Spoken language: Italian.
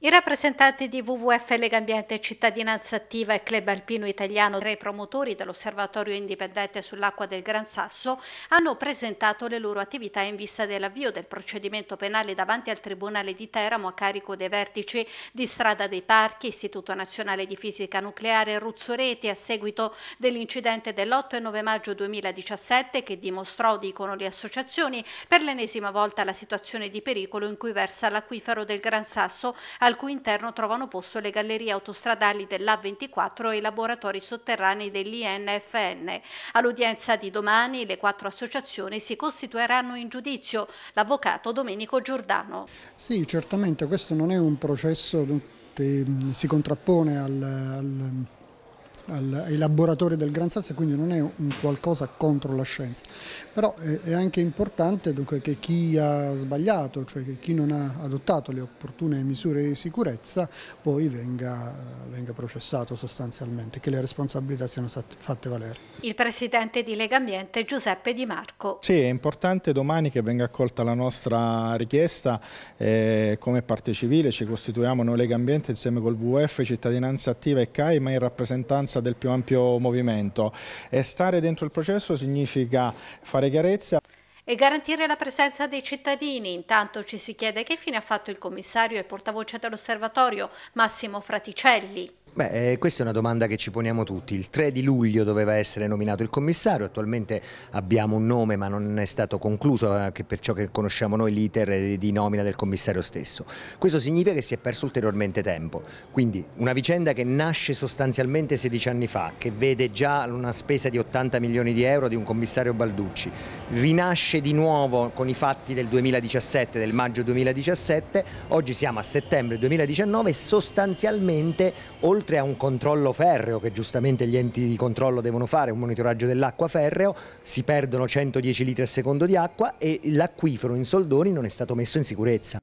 I rappresentanti di WWF Lega Ambiente Cittadinanza Attiva e Club Alpino Italiano, tra i promotori dell'Osservatorio Indipendente sull'Acqua del Gran Sasso, hanno presentato le loro attività in vista dell'avvio del procedimento penale davanti al Tribunale di Teramo a carico dei vertici di Strada dei Parchi, Istituto Nazionale di Fisica Nucleare e Ruzzoreti a seguito dell'incidente dell'8 e 9 maggio 2017 che dimostrò, dicono le associazioni, per l'ennesima volta la situazione di pericolo in cui versa l'acquifero del Gran Sasso al cui interno trovano posto le gallerie autostradali dell'A24 e i laboratori sotterranei dell'INFN. All'udienza di domani le quattro associazioni si costituiranno in giudizio. L'avvocato Domenico Giordano. Sì, certamente questo non è un processo che mm, si contrappone al, al al, ai laboratori del Gran Sasso e quindi non è un qualcosa contro la scienza. Però è, eh, è anche importante dunque, che chi ha sbagliato, cioè che chi non ha adottato le opportune misure di sicurezza, poi venga, venga processato sostanzialmente, che le responsabilità siano state fatte valere. Il presidente di Lega Ambiente Giuseppe Di Marco. Sì, è importante domani che venga accolta la nostra richiesta eh, come parte civile, ci costituiamo noi Lega Ambiente insieme col WWF, Cittadinanza Attiva e CAI, ma in rappresentanza chiarezza del più ampio movimento e stare dentro il processo significa fare chiarezza e garantire la presenza dei cittadini. Intanto ci si chiede che fine ha fatto il commissario e il portavoce dell'osservatorio Massimo Fraticelli. Beh, eh, questa è una domanda che ci poniamo tutti. Il 3 di luglio doveva essere nominato il commissario, attualmente abbiamo un nome ma non è stato concluso anche eh, per ciò che conosciamo noi l'iter di nomina del commissario stesso. Questo significa che si è perso ulteriormente tempo, quindi una vicenda che nasce sostanzialmente 16 anni fa, che vede già una spesa di 80 milioni di euro di un commissario Balducci, rinasce nasce di nuovo con i fatti del 2017, del maggio 2017, oggi siamo a settembre 2019 e sostanzialmente oltre a un controllo ferreo che giustamente gli enti di controllo devono fare, un monitoraggio dell'acqua ferreo, si perdono 110 litri al secondo di acqua e l'acquifero in soldoni non è stato messo in sicurezza.